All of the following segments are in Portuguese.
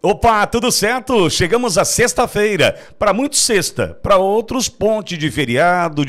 Opa, tudo certo? Chegamos à sexta-feira. Para muitos, sexta. Para outros, ponte de feriado,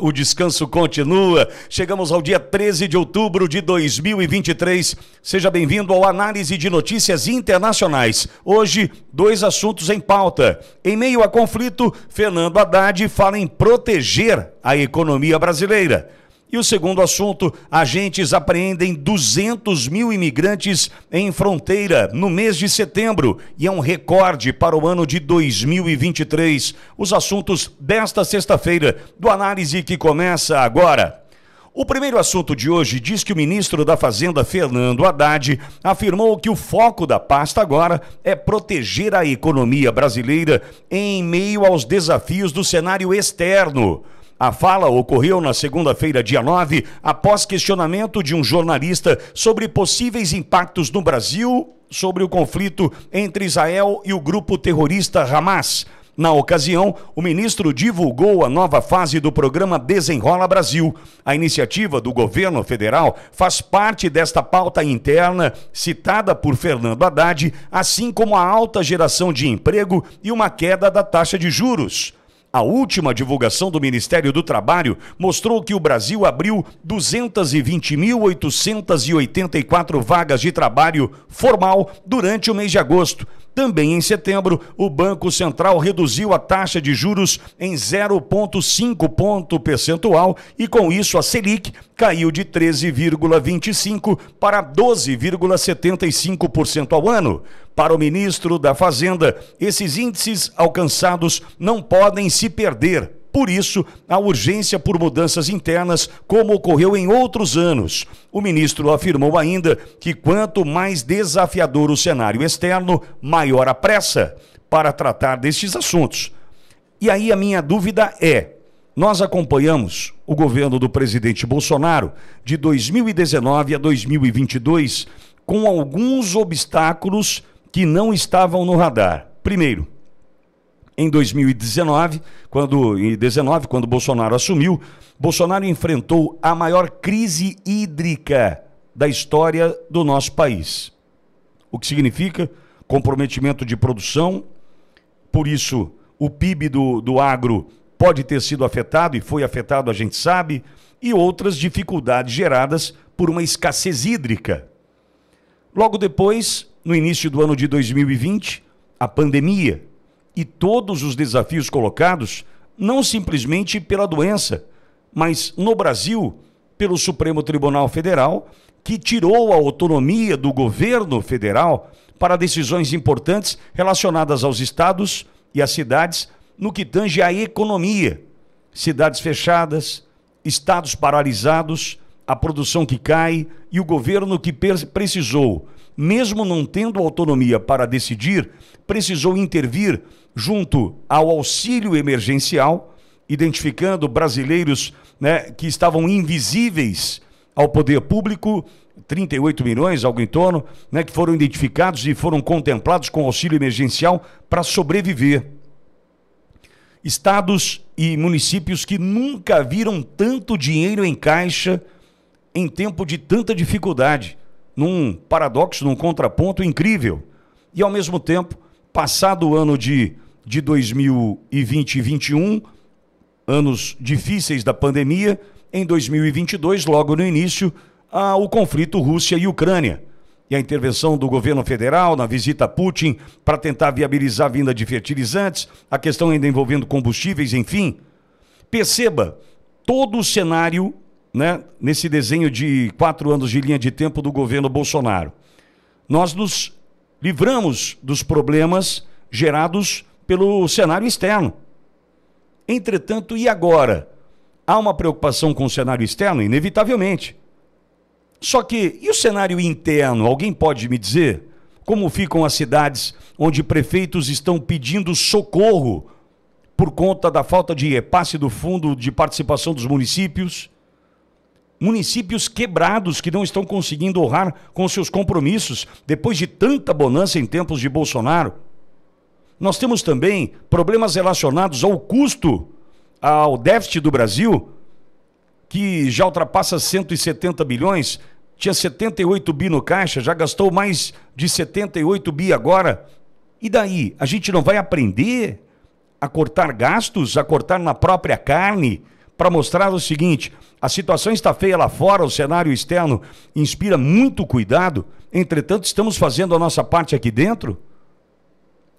o descanso continua. Chegamos ao dia 13 de outubro de 2023. Seja bem-vindo ao Análise de Notícias Internacionais. Hoje, dois assuntos em pauta. Em meio a conflito, Fernando Haddad fala em proteger a economia brasileira. E o segundo assunto: agentes apreendem 200 mil imigrantes em fronteira no mês de setembro e é um recorde para o ano de 2023. Os assuntos desta sexta-feira do análise que começa agora. O primeiro assunto de hoje diz que o ministro da Fazenda, Fernando Haddad, afirmou que o foco da pasta agora é proteger a economia brasileira em meio aos desafios do cenário externo. A fala ocorreu na segunda-feira, dia 9, após questionamento de um jornalista sobre possíveis impactos no Brasil sobre o conflito entre Israel e o grupo terrorista Hamas. Na ocasião, o ministro divulgou a nova fase do programa Desenrola Brasil. A iniciativa do governo federal faz parte desta pauta interna citada por Fernando Haddad, assim como a alta geração de emprego e uma queda da taxa de juros. A última divulgação do Ministério do Trabalho mostrou que o Brasil abriu 220.884 vagas de trabalho formal durante o mês de agosto. Também em setembro, o Banco Central reduziu a taxa de juros em 0,5 ponto percentual e, com isso, a Selic caiu de 13,25% para 12,75% ao ano. Para o ministro da Fazenda, esses índices alcançados não podem se perder por isso, a urgência por mudanças internas, como ocorreu em outros anos. O ministro afirmou ainda que quanto mais desafiador o cenário externo, maior a pressa para tratar destes assuntos. E aí a minha dúvida é: nós acompanhamos o governo do presidente Bolsonaro de 2019 a 2022 com alguns obstáculos que não estavam no radar. Primeiro, em 2019, quando em 19, quando Bolsonaro assumiu, Bolsonaro enfrentou a maior crise hídrica da história do nosso país. O que significa comprometimento de produção, por isso o PIB do, do agro pode ter sido afetado e foi afetado, a gente sabe, e outras dificuldades geradas por uma escassez hídrica. Logo depois, no início do ano de 2020, a pandemia e todos os desafios colocados, não simplesmente pela doença, mas no Brasil, pelo Supremo Tribunal Federal, que tirou a autonomia do governo federal para decisões importantes relacionadas aos estados e às cidades no que tange à economia. Cidades fechadas, estados paralisados, a produção que cai e o governo que precisou mesmo não tendo autonomia para decidir, precisou intervir junto ao auxílio emergencial, identificando brasileiros né, que estavam invisíveis ao poder público, 38 milhões, algo em torno, né, que foram identificados e foram contemplados com auxílio emergencial para sobreviver. Estados e municípios que nunca viram tanto dinheiro em caixa em tempo de tanta dificuldade num paradoxo, num contraponto incrível. E ao mesmo tempo, passado o ano de, de 2020 e 2021, anos difíceis da pandemia, em 2022, logo no início, há o conflito Rússia e Ucrânia. E a intervenção do governo federal na visita a Putin para tentar viabilizar a vinda de fertilizantes, a questão ainda envolvendo combustíveis, enfim. Perceba todo o cenário né, nesse desenho de quatro anos de linha de tempo do governo Bolsonaro. Nós nos livramos dos problemas gerados pelo cenário externo. Entretanto, e agora? Há uma preocupação com o cenário externo? Inevitavelmente. Só que, e o cenário interno? Alguém pode me dizer? Como ficam as cidades onde prefeitos estão pedindo socorro por conta da falta de repasse do fundo de participação dos municípios? municípios quebrados que não estão conseguindo honrar com seus compromissos depois de tanta bonança em tempos de Bolsonaro. Nós temos também problemas relacionados ao custo, ao déficit do Brasil, que já ultrapassa 170 bilhões, tinha 78 bi no caixa, já gastou mais de 78 bi agora. E daí? A gente não vai aprender a cortar gastos, a cortar na própria carne, para mostrar o seguinte: a situação está feia lá fora, o cenário externo inspira muito cuidado, entretanto, estamos fazendo a nossa parte aqui dentro.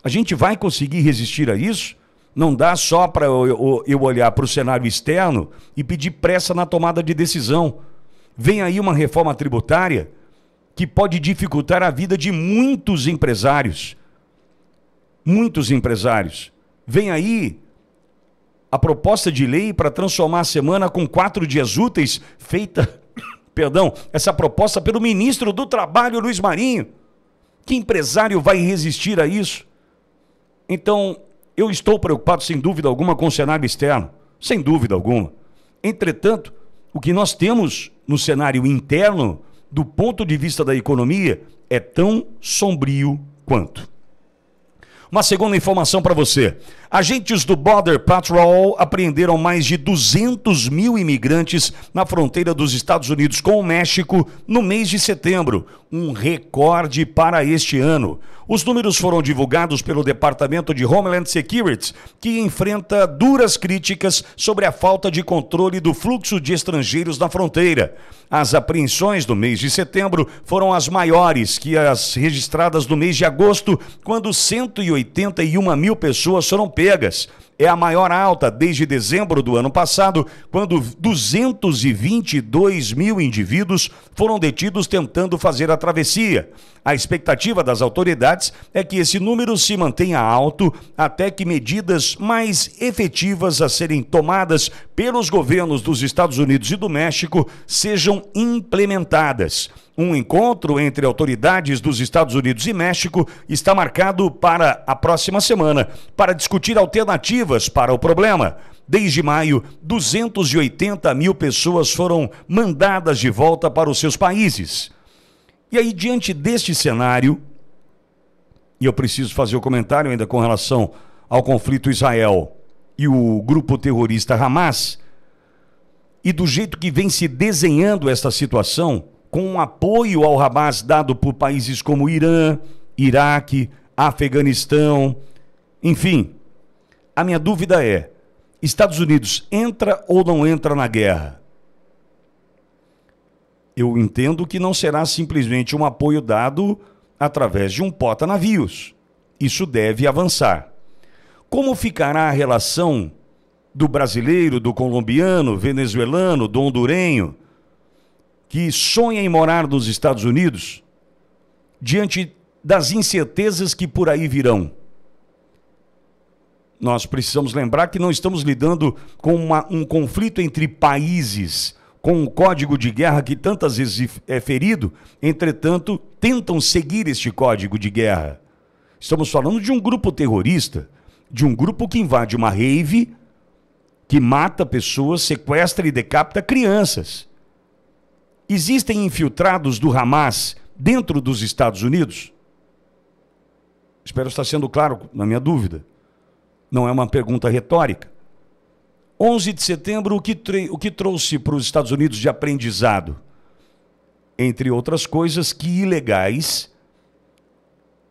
A gente vai conseguir resistir a isso? Não dá só para eu, olhar para o cenário externo e pedir pressa na tomada de decisão. Vem aí uma reforma tributária que pode dificultar a vida de muitos empresários. Muitos empresários. Vem aí a proposta de lei para transformar a semana com quatro dias úteis, feita, perdão, essa proposta pelo ministro do Trabalho, Luiz Marinho. Que empresário vai resistir a isso? Então, eu estou preocupado, sem dúvida alguma, com o cenário externo, sem dúvida alguma. Entretanto, o que nós temos no cenário interno, do ponto de vista da economia, é tão sombrio quanto. Uma segunda informação para você. Agentes do Border Patrol apreenderam mais de 200 mil imigrantes na fronteira dos Estados Unidos com o México no mês de setembro um recorde para este ano. Os números foram divulgados pelo Departamento de Homeland Security, que enfrenta duras críticas sobre a falta de controle do fluxo de estrangeiros na fronteira. As apreensões do mês de setembro foram as maiores que as registradas no mês de agosto, quando 181 mil pessoas foram pegas é a maior alta desde dezembro do ano passado, quando 222 mil indivíduos foram detidos tentando fazer a travessia. A expectativa das autoridades é que esse número se mantenha alto até que medidas mais efetivas a serem tomadas pelos governos dos Estados Unidos e do México sejam implementadas. Um encontro entre autoridades dos Estados Unidos e México está marcado para a próxima semana para discutir alternativas para o problema. Desde maio, 280 mil pessoas foram mandadas de volta para os seus países. E aí, diante deste cenário, e eu preciso fazer o um comentário ainda com relação ao conflito Israel e o grupo terrorista Hamas, e do jeito que vem se desenhando esta situação, com um apoio ao Hamas dado por países como Irã, Iraque, Afeganistão, enfim. A minha dúvida é: Estados Unidos entra ou não entra na guerra? Eu entendo que não será simplesmente um apoio dado através de um porta-navios. Isso deve avançar. Como ficará a relação do brasileiro, do colombiano, venezuelano, do hondurenho? que sonha em morar nos Estados Unidos, diante das incertezas que por aí virão, nós precisamos lembrar que não estamos lidando com uma, um conflito entre países, com um código de guerra que tantas vezes é ferido, entretanto, tentam seguir este código de guerra. Estamos falando de um grupo terrorista, de um grupo que invade uma rave, que mata pessoas, sequestra e decapita crianças existem infiltrados do Hamas dentro dos Estados Unidos? Espero estar sendo claro na minha dúvida. Não é uma pergunta retórica. 11 de setembro, o que, o que trouxe para os Estados Unidos de aprendizado? Entre outras coisas, que ilegais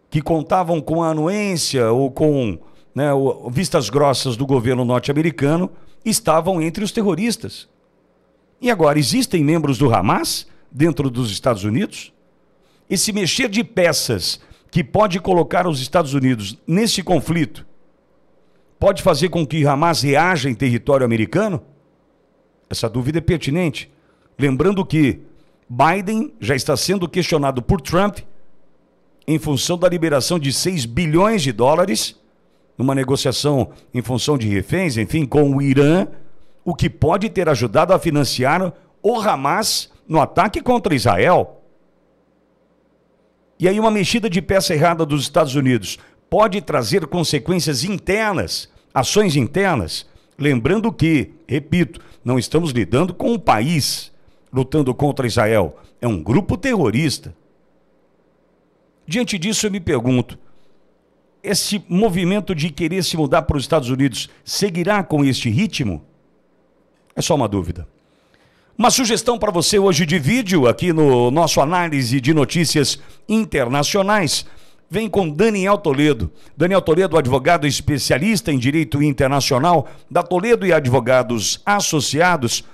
que contavam com a anuência ou com né, vistas grossas do governo norte-americano estavam entre os terroristas. E agora, existem membros do Hamas dentro dos Estados Unidos? Esse mexer de peças que pode colocar os Estados Unidos nesse conflito pode fazer com que Hamas reaja em território americano? Essa dúvida é pertinente. Lembrando que Biden já está sendo questionado por Trump em função da liberação de 6 bilhões de dólares, numa negociação em função de reféns, enfim, com o Irã o que pode ter ajudado a financiar o Hamas no ataque contra Israel. E aí, uma mexida de peça errada dos Estados Unidos pode trazer consequências internas, ações internas. Lembrando que, repito, não estamos lidando com um país lutando contra Israel, é um grupo terrorista. Diante disso, eu me pergunto: esse movimento de querer se mudar para os Estados Unidos seguirá com este ritmo? É só uma dúvida. Uma sugestão para você hoje de vídeo aqui no nosso análise de notícias internacionais. Vem com Daniel Toledo. Daniel Toledo, advogado especialista em direito internacional da Toledo e Advogados Associados,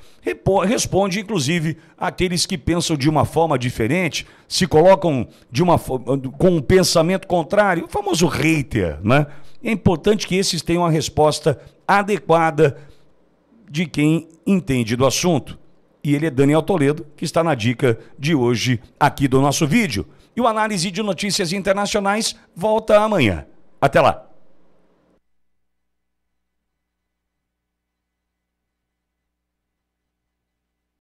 responde inclusive àqueles que pensam de uma forma diferente, se colocam de uma com um pensamento contrário, o famoso hater, né? É importante que esses tenham a resposta adequada de quem entende do assunto. E ele é Daniel Toledo, que está na dica de hoje aqui do nosso vídeo. E o análise de notícias internacionais volta amanhã. Até lá!